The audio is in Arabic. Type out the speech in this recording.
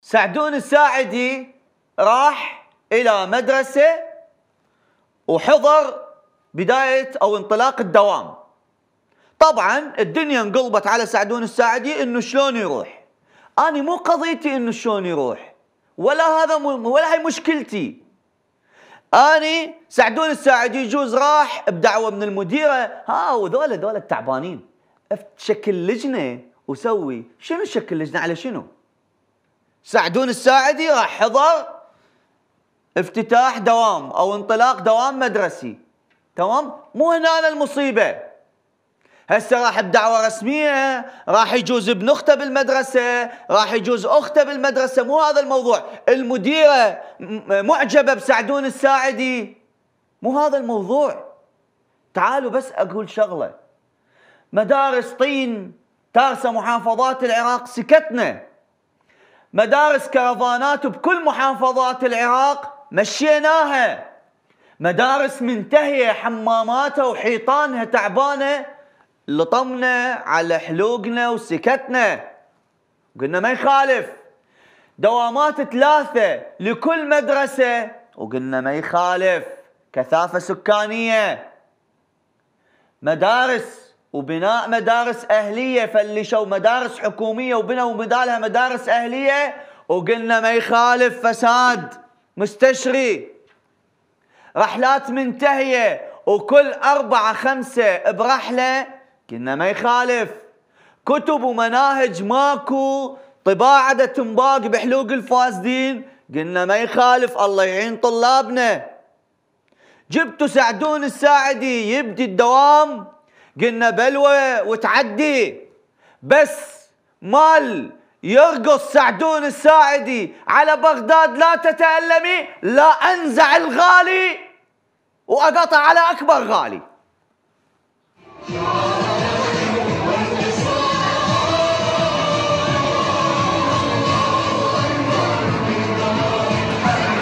سعدون الساعدي راح إلى مدرسة وحضر بداية أو انطلاق الدوام طبعا الدنيا انقلبت على سعدون الساعدي انه شلون يروح انا مو قضيتي انه شلون يروح ولا هذا ولا هي مشكلتي اني سعدون الساعدي يجوز راح بدعوه من المديره ها وذولا ذولا التعبانين شكل لجنه وسوي شنو شكل لجنه على شنو؟ سعدون الساعدي راح حضر افتتاح دوام او انطلاق دوام مدرسي تمام مو هنا المصيبه هسه راح بدعوة رسمية راح يجوز ابن اخته بالمدرسة راح يجوز اخته بالمدرسة مو هذا الموضوع المديرة معجبة بسعدون الساعدي مو هذا الموضوع تعالوا بس اقول شغلة مدارس طين تارسة محافظات العراق سكتنا مدارس كرفانات بكل محافظات العراق مشيناها مدارس منتهية حماماتها وحيطانها تعبانة لطمنا على حلوقنا وسكتنا قلنا ما يخالف دوامات ثلاثة لكل مدرسة وقلنا ما يخالف كثافة سكانية مدارس وبناء مدارس اهليه فلشوا مدارس حكوميه وبنوا بدالها مدارس اهليه وقلنا ما يخالف فساد مستشري رحلات منتهيه وكل أربعة خمسة برحلة قلنا ما يخالف كتب ومناهج ماكو طباعة تنباق بحلوق الفاسدين قلنا ما يخالف الله يعين طلابنا جبتوا سعدون الساعدي يبدي الدوام قلنا بلوى وتعدي بس مال يرقص سعدون الساعدي على بغداد لا تتألمي لا أنزع الغالي وأقطع على أكبر غالي